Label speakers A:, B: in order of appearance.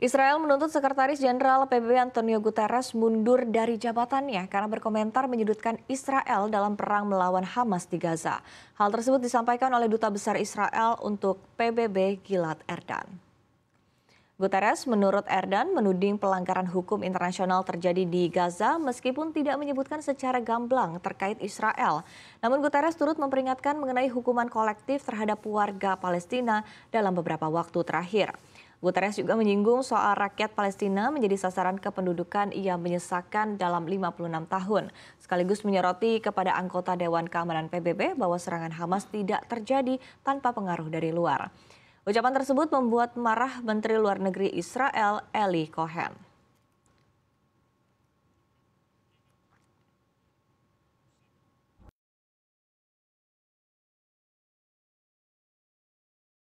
A: Israel menuntut Sekretaris Jenderal PBB Antonio Guterres mundur dari jabatannya karena berkomentar menyudutkan Israel dalam perang melawan Hamas di Gaza. Hal tersebut disampaikan oleh Duta Besar Israel untuk PBB Gilad Erdan. Guterres menurut Erdan menuding pelanggaran hukum internasional terjadi di Gaza meskipun tidak menyebutkan secara gamblang terkait Israel. Namun Guterres turut memperingatkan mengenai hukuman kolektif terhadap warga Palestina dalam beberapa waktu terakhir. Guterres juga menyinggung soal rakyat Palestina menjadi sasaran kependudukan yang menyesakan dalam 56 tahun, sekaligus menyoroti kepada anggota Dewan Keamanan PBB bahwa serangan Hamas tidak terjadi tanpa pengaruh dari luar. Ucapan tersebut membuat marah Menteri Luar Negeri Israel Eli Cohen.